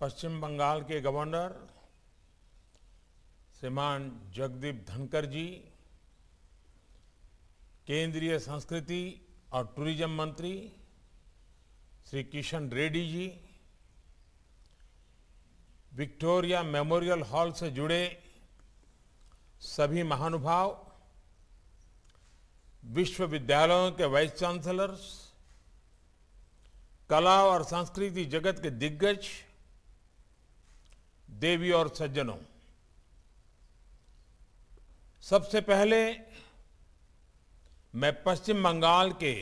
पश्चिम बंगाल के गवर्नर श्रीमान जगदीप धनकर जी केंद्रीय संस्कृति और टूरिज्म मंत्री Shri Kishan Reddy ji Victoria Memorial Hall से जुड़े सभी महानुभाव विश्वविद्यालयों के वाइस चांसलर्स कला और संस्कृति जगत के दिग्गज देवी और सज्जनों सबसे पहले मैं पश्चिम बंगाल के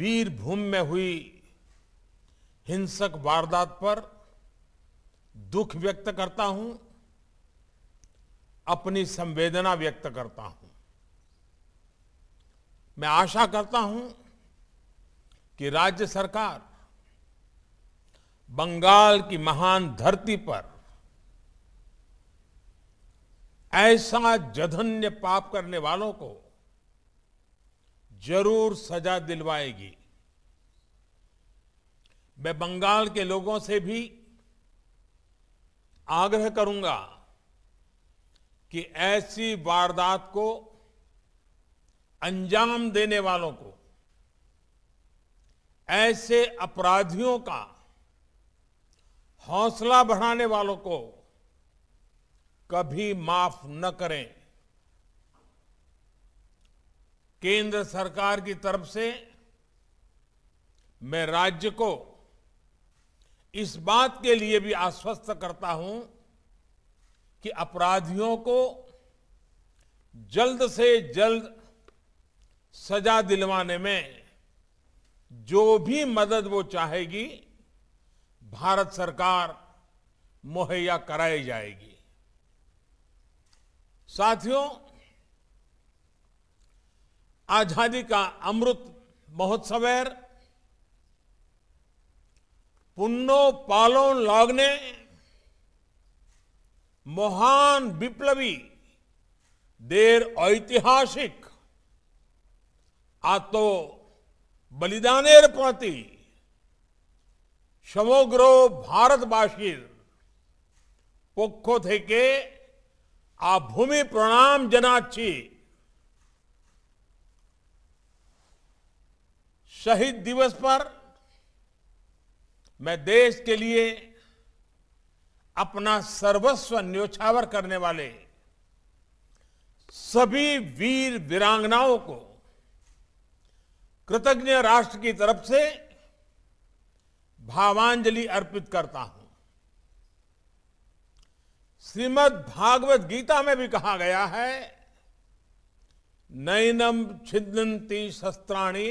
वीरभूम में हुई हिंसक वारदात पर दुख व्यक्त करता हूं अपनी संवेदना व्यक्त करता हूं मैं आशा करता हूं कि राज्य सरकार बंगाल की महान धरती पर ऐसा जघन्य पाप करने वालों को जरूर सजा दिलवाएगी मैं बंगाल के लोगों से भी आग्रह करूंगा कि ऐसी वारदात को अंजाम देने वालों को ऐसे अपराधियों का हौसला बढ़ाने वालों को कभी माफ न करें केंद्र सरकार की तरफ से मैं राज्य को इस बात के लिए भी आश्वस्त करता हूं कि अपराधियों को जल्द से जल्द सजा दिलवाने में जो भी मदद वो चाहेगी भारत सरकार मुहैया कराई जाएगी साथियों आजादी का अमृत है पुन्नो पालोन लागने महान विप्लवी देर ऐतिहासिक आतो बलिदानेर प्रति समग्र भारतवास पक्ष आ भूमि प्रणाम জানাচ্ছি शहीद दिवस पर मैं देश के लिए अपना सर्वस्व न्योछावर करने वाले सभी वीर वीरांगनाओं को कृतज्ञ राष्ट्र की तरफ से भावांजलि अर्पित करता हूं श्रीमद भागवत गीता में भी कहा गया है नैनम छिदंती शस्त्राणी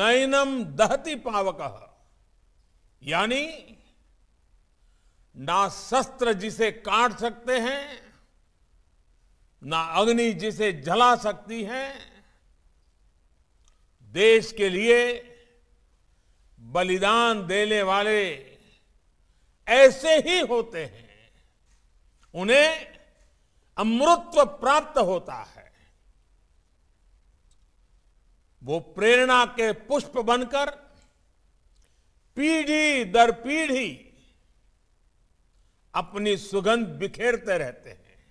नैनम दहती पावक यानी ना शस्त्र जिसे काट सकते हैं ना अग्नि जिसे जला सकती है देश के लिए बलिदान देने वाले ऐसे ही होते हैं उन्हें अमृतत्व प्राप्त होता है वो प्रेरणा के पुष्प बनकर पीढ़ी दर पीढ़ी अपनी सुगंध बिखेरते रहते हैं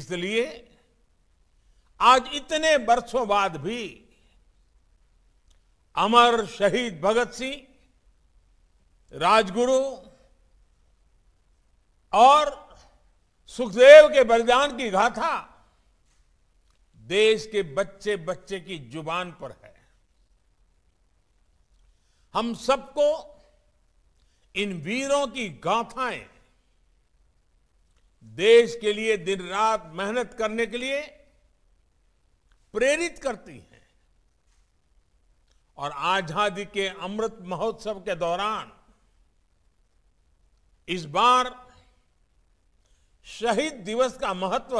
इसलिए आज इतने वर्षों बाद भी अमर शहीद भगत सिंह राजगुरु और सुखदेव के बलिदान की गाथा देश के बच्चे बच्चे की जुबान पर है हम सबको इन वीरों की गाथाएं देश के लिए दिन रात मेहनत करने के लिए प्रेरित करती हैं और आजादी के अमृत महोत्सव के दौरान इस बार शहीद दिवस का महत्व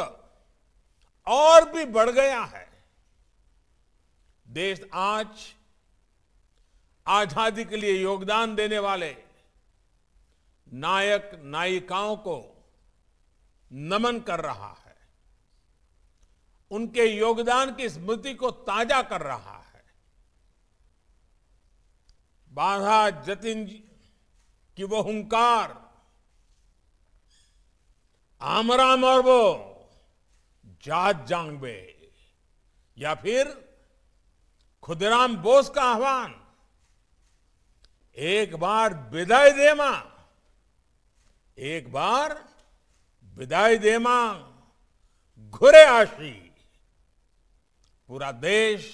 और भी बढ़ गया है देश आज आजादी के लिए योगदान देने वाले नायक नायिकाओं को नमन कर रहा है उनके योगदान की स्मृति को ताजा कर रहा है बाधा जतिन की वो हंकार आमराम और वो जात जांगबे या फिर खुदराम बोस का आह्वान एक बार विदाई दे मां एक बार विदाई दे मां घुरे आशी पूरा देश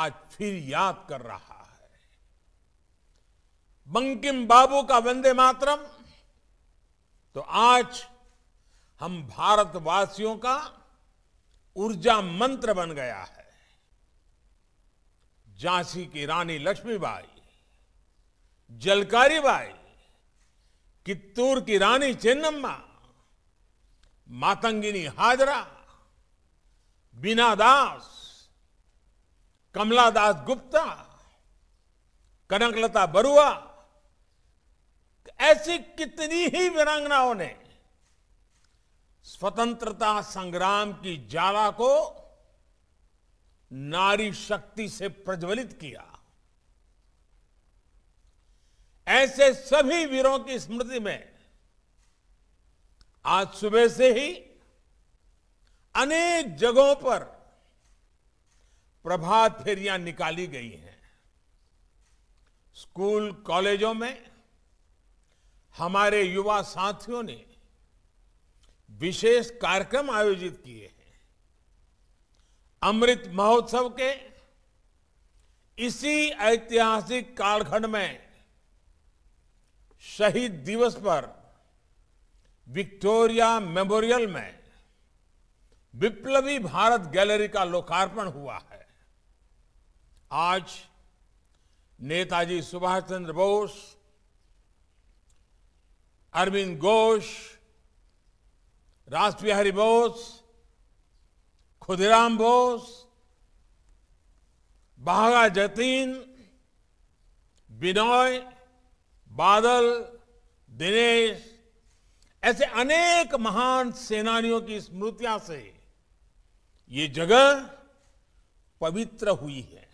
आज फिर याद कर रहा बंकिम बाबू का वंदे मातरम तो आज हम भारतवासियों का ऊर्जा मंत्र बन गया है झांसी की रानी लक्ष्मीबाई जलकारीबाई कित्तूर की रानी चेन्नम्मा मातंगिनी हाजरा बीना दास कमला दास गुप्ता कनकलता बरुआ ऐसी कितनी ही वीरांगनाओं ने स्वतंत्रता संग्राम की ज्वाला को नारी शक्ति से प्रज्वलित किया ऐसे सभी वीरों की स्मृति में आज सुबह से ही अनेक जगहों पर प्रभात फेरियां निकाली गई हैं स्कूल कॉलेजों में हमारे युवा साथियों ने विशेष कार्यक्रम आयोजित किए हैं अमृत महोत्सव के इसी ऐतिहासिक कालखंड में शहीद दिवस पर विक्टोरिया मेमोरियल में विप्लवी भारत गैलरी का लोकार्पण हुआ है आज नेताजी सुभाष चंद्र बोस अरविंद घोष राजबिहारी बोस खुदिराम बोस बाघा जतीन बिनॉय बादल दिनेश ऐसे अनेक महान सेनानियों की स्मृतियां से ये जगह पवित्र हुई है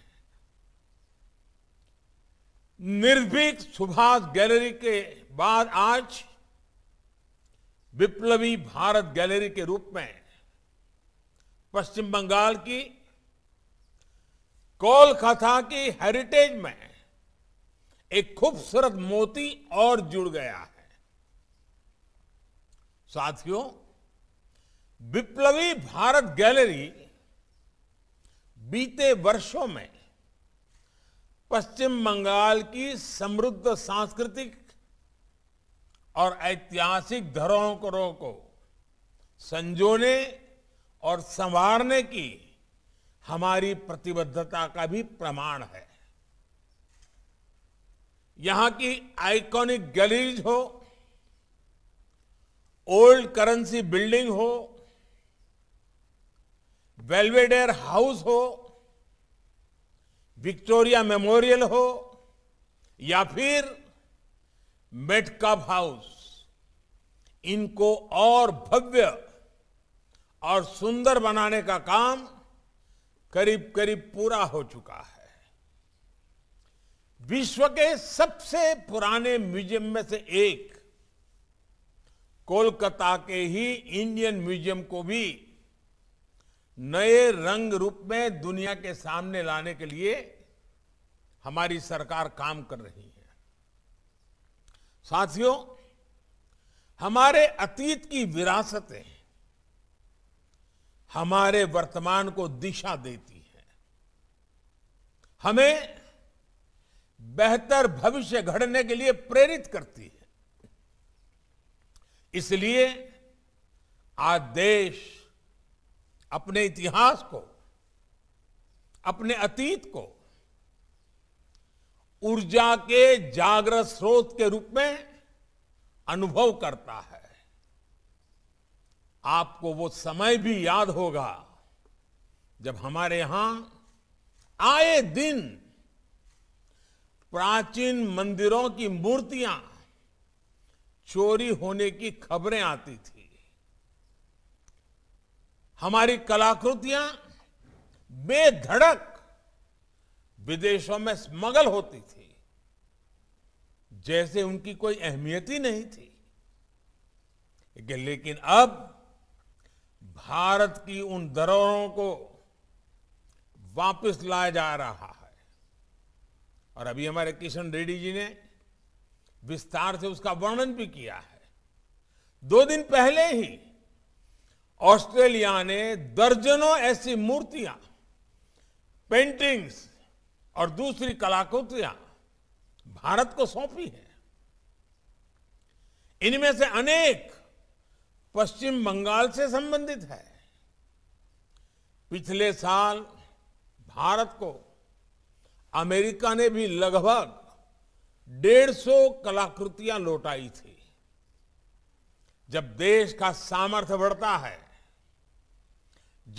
निर्भीक सुभाष गैलरी के बाद आज विप्लवी भारत गैलरी के रूप में पश्चिम बंगाल की कोलकाता की हेरिटेज में एक खूबसूरत मोती और जुड़ गया है साथियों विप्लवी भारत गैलरी बीते वर्षों में पश्चिम बंगाल की समृद्ध सांस्कृतिक और ऐतिहासिक धरोहरों को संजोने और संवारने की हमारी प्रतिबद्धता का भी प्रमाण है यहां की आइकॉनिक गैलरीज हो ओल्ड करेंसी बिल्डिंग हो वेलवेडेयर हाउस हो विक्टोरिया मेमोरियल हो या फिर मेडकप हाउस इनको और भव्य और सुंदर बनाने का काम करीब करीब पूरा हो चुका है विश्व के सबसे पुराने म्यूजियम में से एक कोलकाता के ही इंडियन म्यूजियम को भी नए रंग रूप में दुनिया के सामने लाने के लिए हमारी सरकार काम कर रही है साथियों हमारे अतीत की विरासतें हमारे वर्तमान को दिशा देती हैं हमें बेहतर भविष्य घड़ने के लिए प्रेरित करती है इसलिए आज देश अपने इतिहास को अपने अतीत को ऊर्जा के जागृत स्रोत के रूप में अनुभव करता है आपको वो समय भी याद होगा जब हमारे यहां आए दिन प्राचीन मंदिरों की मूर्तियां चोरी होने की खबरें आती थी हमारी कलाकृतियां बेधड़क विदेशों में स्मगल होती थी जैसे उनकी कोई अहमियत ही नहीं थी लेकिन अब भारत की उन दरों को वापस लाया जा रहा है और अभी हमारे किशन रेड्डी जी ने विस्तार से उसका वर्णन भी किया है दो दिन पहले ही ऑस्ट्रेलिया ने दर्जनों ऐसी मूर्तियां पेंटिंग्स और दूसरी कलाकृतियां भारत को सौंपी है इनमें से अनेक पश्चिम बंगाल से संबंधित है पिछले साल भारत को अमेरिका ने भी लगभग डेढ़ सौ कलाकृतियां लौटाई थी जब देश का सामर्थ्य बढ़ता है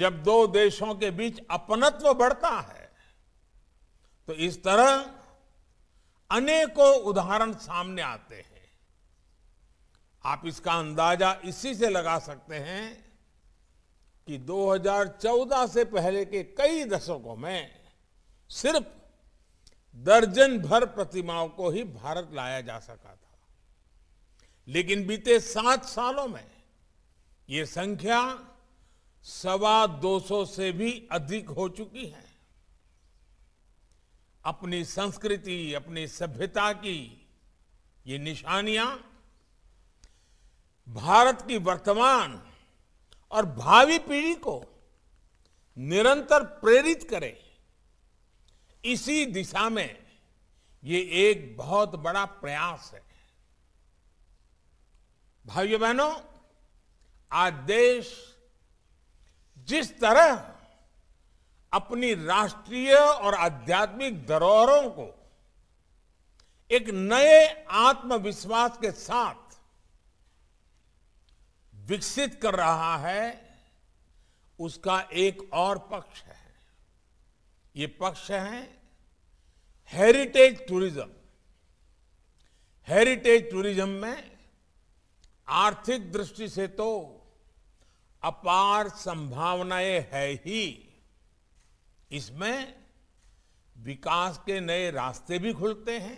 जब दो देशों के बीच अपनत्व बढ़ता है तो इस तरह अनेकों उदाहरण सामने आते हैं आप इसका अंदाजा इसी से लगा सकते हैं कि 2014 से पहले के कई दशकों में सिर्फ दर्जन भर प्रतिमाओं को ही भारत लाया जा सका था लेकिन बीते सात सालों में ये संख्या सवा दो सौ से भी अधिक हो चुकी है अपनी संस्कृति अपनी सभ्यता की ये निशानियां भारत की वर्तमान और भावी पीढ़ी को निरंतर प्रेरित करें इसी दिशा में ये एक बहुत बड़ा प्रयास है भाइयों बहनों आज देश जिस तरह अपनी राष्ट्रीय और आध्यात्मिक धरोहरों को एक नए आत्मविश्वास के साथ विकसित कर रहा है उसका एक और पक्ष है ये पक्ष है हेरिटेज टूरिज्म हेरिटेज टूरिज्म में आर्थिक दृष्टि से तो अपार संभावनाएं है ही इसमें विकास के नए रास्ते भी खुलते हैं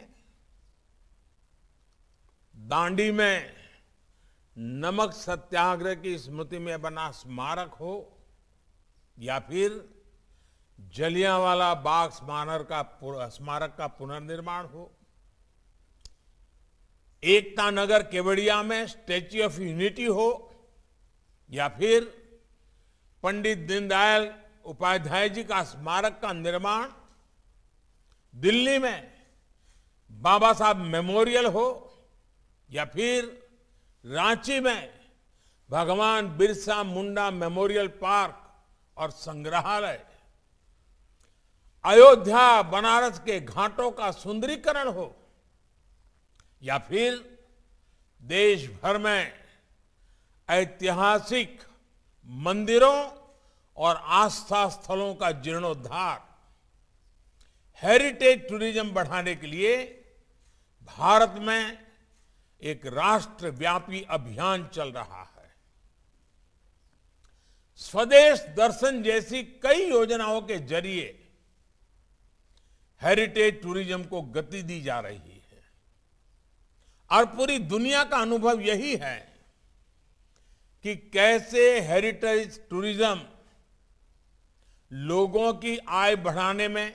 दांडी में नमक सत्याग्रह की स्मृति में बना स्मारक हो या फिर जलियांवाला बाग स्मारक का स्मारक का पुनर्निर्माण हो एकता नगर केवड़िया में स्टेच्यू ऑफ यूनिटी हो या फिर पंडित दीनदयाल उपाध्याय जी का स्मारक का निर्माण दिल्ली में बाबा साहब मेमोरियल हो या फिर रांची में भगवान बिरसा मुंडा मेमोरियल पार्क और संग्रहालय अयोध्या बनारस के घाटों का सुंदरीकरण हो या फिर देश भर में ऐतिहासिक मंदिरों और आस्था स्थलों का जीर्णोद्धार हेरिटेज टूरिज्म बढ़ाने के लिए भारत में एक राष्ट्रव्यापी अभियान चल रहा है स्वदेश दर्शन जैसी कई योजनाओं के जरिए हेरिटेज टूरिज्म को गति दी जा रही है और पूरी दुनिया का अनुभव यही है कि कैसे हेरिटेज टूरिज्म लोगों की आय बढ़ाने में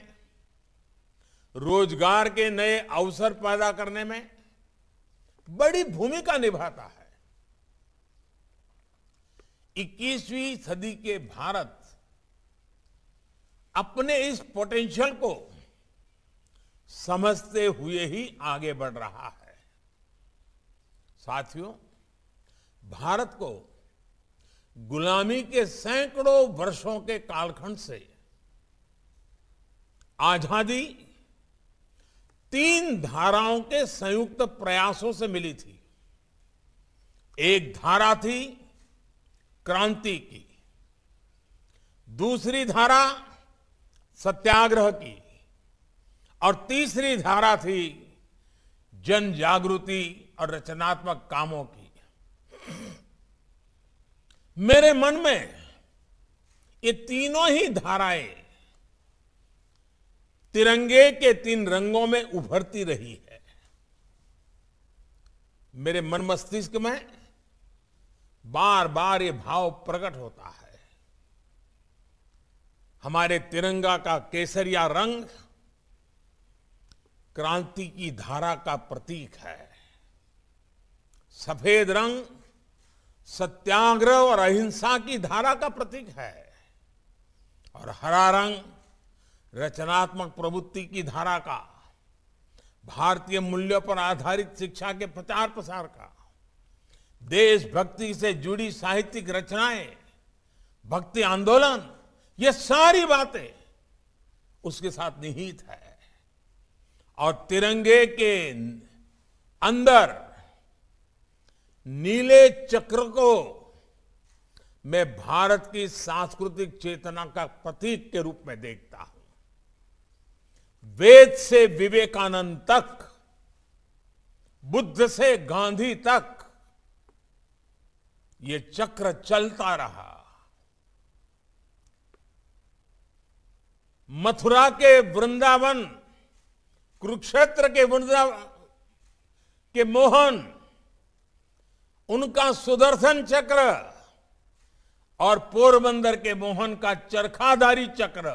रोजगार के नए अवसर पैदा करने में बड़ी भूमिका निभाता है 21वीं सदी के भारत अपने इस पोटेंशियल को समझते हुए ही आगे बढ़ रहा है साथियों भारत को गुलामी के सैकड़ों वर्षों के कालखंड से आजादी तीन धाराओं के संयुक्त प्रयासों से मिली थी एक धारा थी क्रांति की दूसरी धारा सत्याग्रह की और तीसरी धारा थी जन जागृति और रचनात्मक कामों की मेरे मन में ये तीनों ही धाराएं तिरंगे के तीन रंगों में उभरती रही है मेरे मन मस्तिष्क में बार बार ये भाव प्रकट होता है हमारे तिरंगा का केसरिया रंग क्रांति की धारा का प्रतीक है सफेद रंग सत्याग्रह और अहिंसा की धारा का प्रतीक है और हरा रंग रचनात्मक प्रवृत्ति की धारा का भारतीय मूल्यों पर आधारित शिक्षा के प्रचार प्रसार का देशभक्ति से जुड़ी साहित्यिक रचनाएं भक्ति आंदोलन ये सारी बातें उसके साथ निहित है और तिरंगे के अंदर नीले चक्र को मैं भारत की सांस्कृतिक चेतना का प्रतीक के रूप में देखता हूं वेद से विवेकानंद तक बुद्ध से गांधी तक ये चक्र चलता रहा मथुरा के वृंदावन कुरुक्षेत्र के वृंदावन के मोहन उनका सुदर्शन चक्र और पोरबंदर के मोहन का चरखाधारी चक्र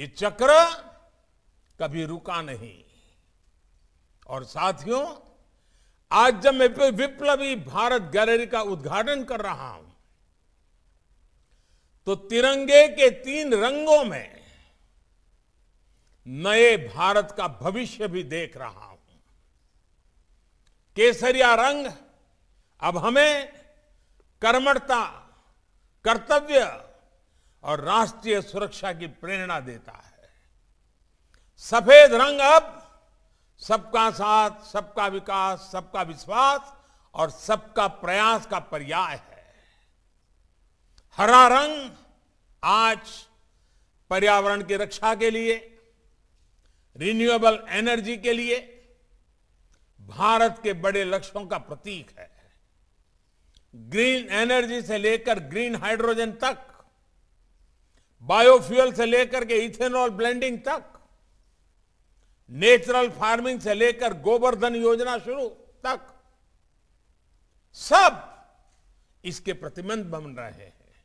ये चक्र कभी रुका नहीं और साथियों आज जब मैं विप्लवी भारत गैलरी का उद्घाटन कर रहा हूं तो तिरंगे के तीन रंगों में नए भारत का भविष्य भी देख रहा हूं केसरिया रंग अब हमें कर्मठता कर्तव्य और राष्ट्रीय सुरक्षा की प्रेरणा देता है सफेद रंग अब सबका साथ सबका विकास सबका विश्वास और सबका प्रयास का पर्याय है हरा रंग आज पर्यावरण की रक्षा के लिए रिन्यूएबल एनर्जी के लिए भारत के बड़े लक्ष्यों का प्रतीक है ग्रीन एनर्जी से लेकर ग्रीन हाइड्रोजन तक बायोफ्यूल से लेकर के इथेनॉल ब्लेंडिंग तक नेचुरल फार्मिंग से लेकर गोवर्धन योजना शुरू तक सब इसके प्रतिबंध बन रहे हैं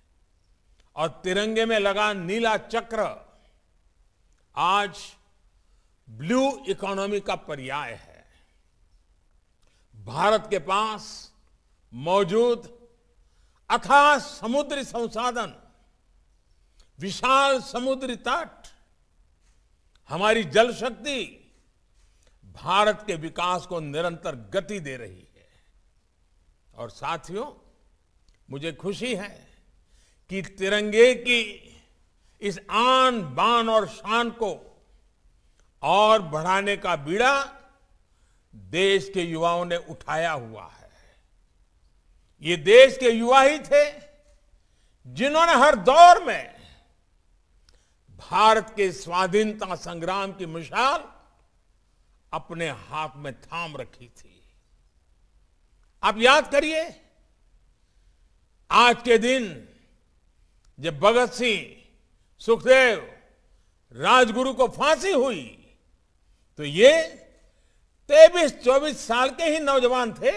और तिरंगे में लगा नीला चक्र आज ब्लू इकोनॉमी का पर्याय है भारत के पास मौजूद अथा समुद्री संसाधन विशाल समुद्री तट हमारी जल शक्ति भारत के विकास को निरंतर गति दे रही है और साथियों मुझे खुशी है कि तिरंगे की इस आन बान और शान को और बढ़ाने का बीड़ा देश के युवाओं ने उठाया हुआ है ये देश के युवा ही थे जिन्होंने हर दौर में भारत के स्वाधीनता संग्राम की मिसाल अपने हाथ में थाम रखी थी आप याद करिए आज के दिन जब भगत सिंह सुखदेव राजगुरु को फांसी हुई तो ये तेईस चौबीस साल के ही नौजवान थे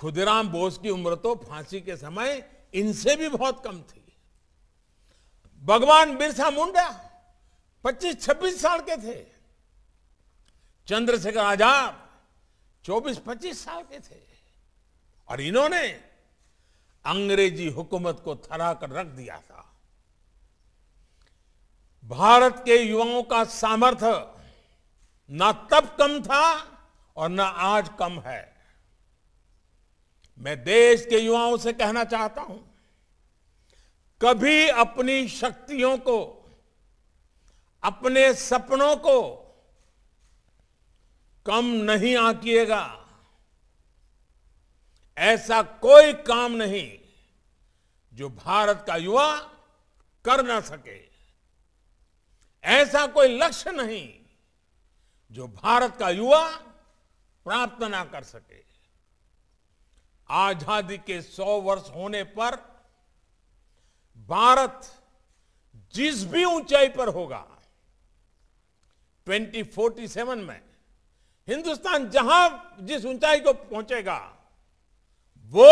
खुदराम बोस की उम्र तो फांसी के समय इनसे भी बहुत कम थी भगवान बिरसा मुंडा 25-26 साल के थे चंद्रशेखर आजाद 24-25 साल के थे और इन्होंने अंग्रेजी हुकूमत को थरा कर रख दिया था भारत के युवाओं का सामर्थ्य ना तब कम था और ना आज कम है मैं देश के युवाओं से कहना चाहता हूं कभी अपनी शक्तियों को अपने सपनों को कम नहीं आकीयेगा ऐसा कोई काम नहीं जो भारत का युवा कर ना सके ऐसा कोई लक्ष्य नहीं जो भारत का युवा प्राप्त ना कर सके आजादी के 100 वर्ष होने पर भारत जिस भी ऊंचाई पर होगा 2047 में हिंदुस्तान जहां जिस ऊंचाई को पहुंचेगा वो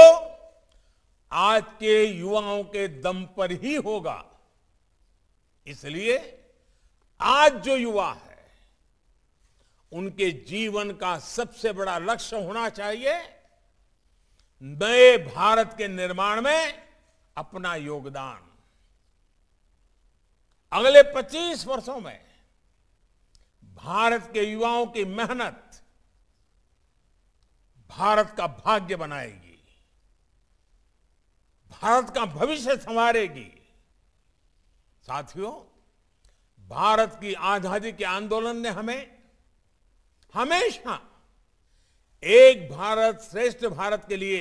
आज के युवाओं के दम पर ही होगा इसलिए आज जो युवा है उनके जीवन का सबसे बड़ा लक्ष्य होना चाहिए नए भारत के निर्माण में अपना योगदान अगले 25 वर्षों में भारत के युवाओं की मेहनत भारत का भाग्य बनाएगी भारत का भविष्य संवारेगी साथियों भारत की आजादी के आंदोलन ने हमें हमेशा एक भारत श्रेष्ठ भारत के लिए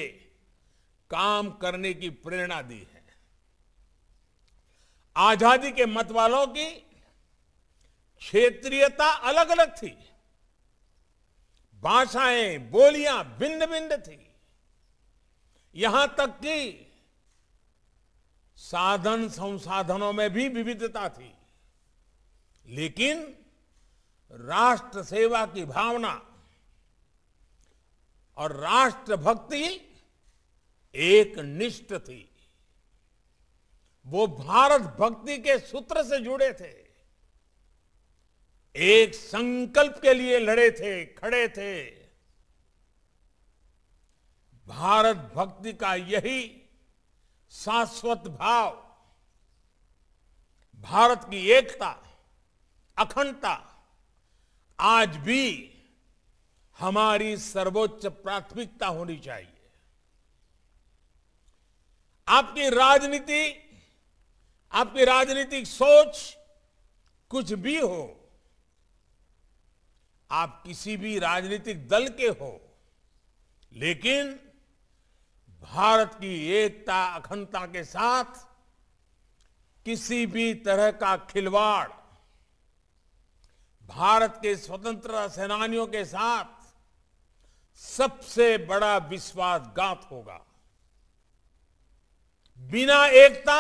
काम करने की प्रेरणा दी है आजादी के मत वालों की क्षेत्रीयता अलग अलग थी भाषाएं बोलियां भिन्न भिन्न थी यहां तक कि साधन संसाधनों में भी विविधता थी लेकिन राष्ट्र सेवा की भावना और राष्ट्रभक्ति एक निष्ठ थी वो भारत भक्ति के सूत्र से जुड़े थे एक संकल्प के लिए लड़े थे खड़े थे भारत भक्ति का यही शाश्वत भाव भारत की एकता अखंडता आज भी हमारी सर्वोच्च प्राथमिकता होनी चाहिए आपकी राजनीति आपकी राजनीतिक सोच कुछ भी हो आप किसी भी राजनीतिक दल के हो लेकिन भारत की एकता अखंडता के साथ किसी भी तरह का खिलवाड़ भारत के स्वतंत्रता सेनानियों के साथ सबसे बड़ा विश्वासघात होगा बिना एकता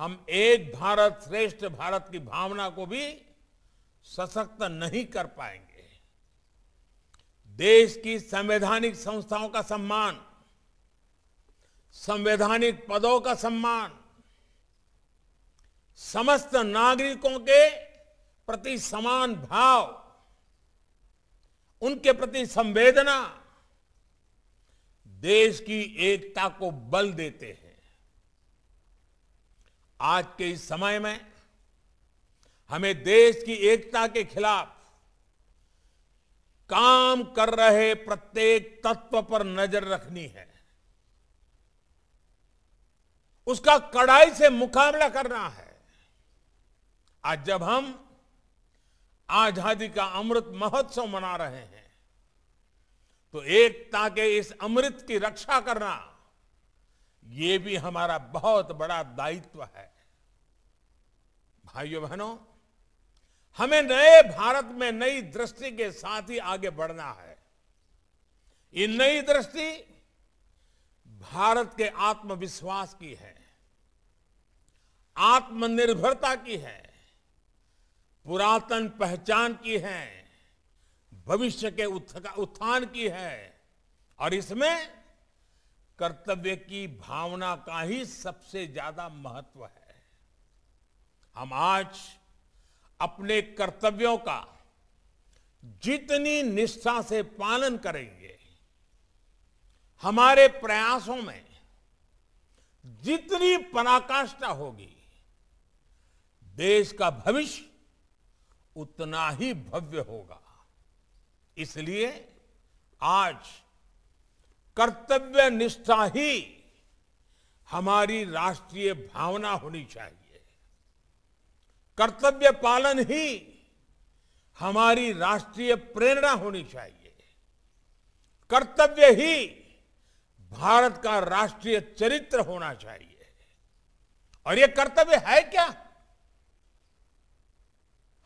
हम एक भारत श्रेष्ठ भारत की भावना को भी सशक्त नहीं कर पाएंगे देश की संवैधानिक संस्थाओं का सम्मान संवैधानिक पदों का सम्मान समस्त नागरिकों के प्रति समान भाव उनके प्रति संवेदना देश की एकता को बल देते हैं आज के इस समय में हमें देश की एकता के खिलाफ काम कर रहे प्रत्येक तत्व पर नजर रखनी है उसका कड़ाई से मुकाबला करना है आज जब हम आजादी का अमृत महोत्सव मना रहे हैं तो एकता के इस अमृत की रक्षा करना ये भी हमारा बहुत बड़ा दायित्व है भाइयों बहनों हमें नए भारत में नई दृष्टि के साथ ही आगे बढ़ना है ये नई दृष्टि भारत के आत्मविश्वास की है आत्मनिर्भरता की है पुरातन पहचान की है भविष्य के उत्थान की है और इसमें कर्तव्य की भावना का ही सबसे ज्यादा महत्व है हम आज अपने कर्तव्यों का जितनी निष्ठा से पालन करेंगे हमारे प्रयासों में जितनी पराकाष्ठा होगी देश का भविष्य उतना ही भव्य होगा इसलिए आज कर्तव्य निष्ठा ही हमारी राष्ट्रीय भावना होनी चाहिए कर्तव्य पालन ही हमारी राष्ट्रीय प्रेरणा होनी चाहिए कर्तव्य ही भारत का राष्ट्रीय चरित्र होना चाहिए और ये कर्तव्य है क्या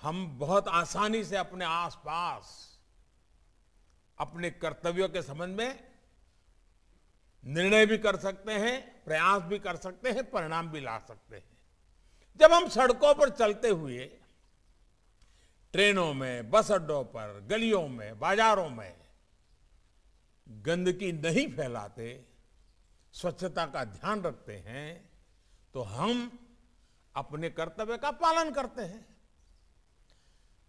हम बहुत आसानी से अपने आसपास अपने कर्तव्यों के संबंध में निर्णय भी कर सकते हैं प्रयास भी कर सकते हैं परिणाम भी ला सकते हैं जब हम सड़कों पर चलते हुए ट्रेनों में बस अड्डों पर गलियों में बाजारों में गंदगी नहीं फैलाते स्वच्छता का ध्यान रखते हैं तो हम अपने कर्तव्य का पालन करते हैं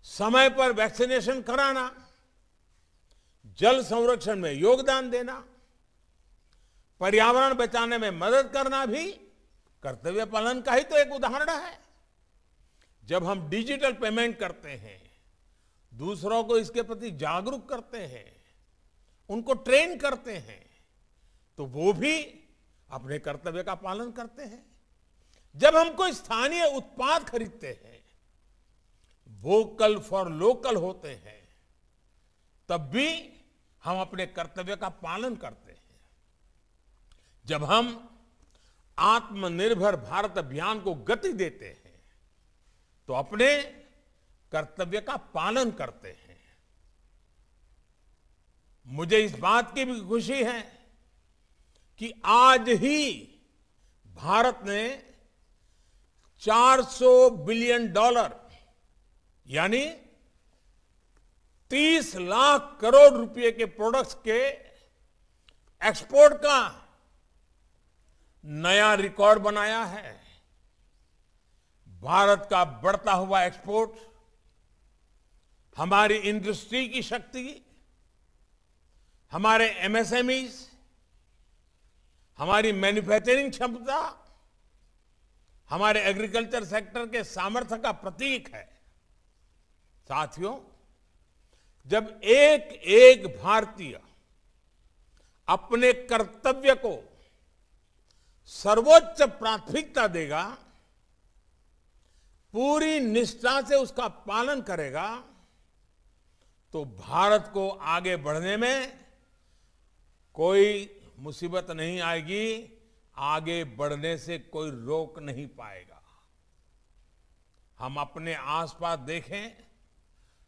समय पर वैक्सीनेशन कराना जल संरक्षण में योगदान देना पर्यावरण बचाने में मदद करना भी कर्तव्य पालन का ही तो एक उदाहरण है जब हम डिजिटल पेमेंट करते हैं दूसरों को इसके प्रति जागरूक करते हैं उनको ट्रेन करते हैं तो वो भी अपने कर्तव्य का पालन करते हैं जब हम कोई स्थानीय उत्पाद खरीदते हैं वोकल फॉर लोकल होते हैं तब भी हम अपने कर्तव्य का पालन करते हैं जब हम आत्मनिर्भर भारत अभियान को गति देते हैं तो अपने कर्तव्य का पालन करते हैं मुझे इस बात की भी खुशी है कि आज ही भारत ने 400 बिलियन डॉलर यानी 30 लाख करोड़ रुपए के प्रोडक्ट्स के एक्सपोर्ट का नया रिकॉर्ड बनाया है भारत का बढ़ता हुआ एक्सपोर्ट हमारी इंडस्ट्री की शक्ति हमारे एमएसएमईज हमारी मैन्युफैक्चरिंग क्षमता हमारे एग्रीकल्चर सेक्टर के सामर्थ्य का प्रतीक है साथियों जब एक एक भारतीय अपने कर्तव्य को सर्वोच्च प्राथमिकता देगा पूरी निष्ठा से उसका पालन करेगा तो भारत को आगे बढ़ने में कोई मुसीबत नहीं आएगी आगे बढ़ने से कोई रोक नहीं पाएगा हम अपने आसपास देखें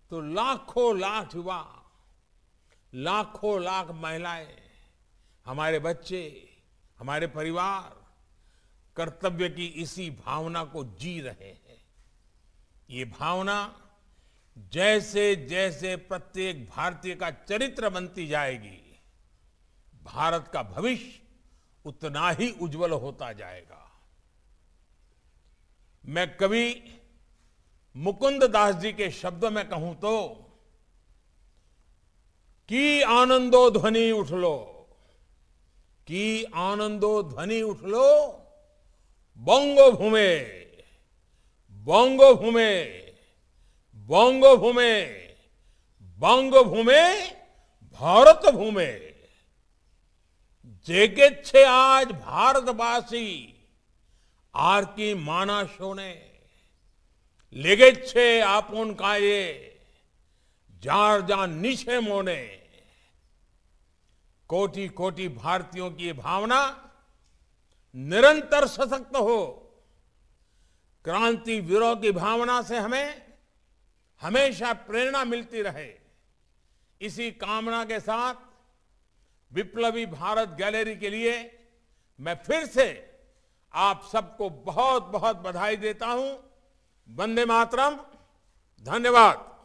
तो लाखों लाख युवा लाखों लाख महिलाएं हमारे बच्चे हमारे परिवार कर्तव्य की इसी भावना को जी रहे हैं ये भावना जैसे जैसे प्रत्येक भारतीय का चरित्र बनती जाएगी भारत का भविष्य उतना ही उज्जवल होता जाएगा मैं कभी मुकुंद दास जी के शब्द में कहूं तो की आनंदो ध्वनि उठ लो की आनंदो ध्वनि उठ लो बोंगो भूमे बोंगो भूमे बोंगो भूमे बोंगो भूमे भारत भूमे जेके छे आज भारतवासी आर की माना शोने लेगे छे आपोन काये जार जार निशेमों मोने कोटि कोटि भारतीयों की भावना निरंतर सशक्त हो क्रांति वीरों की भावना से हमें हमेशा प्रेरणा मिलती रहे इसी कामना के साथ विप्लवी भारत गैलरी के लिए मैं फिर से आप सबको बहुत बहुत बधाई देता हूं वंदे मातरम धन्यवाद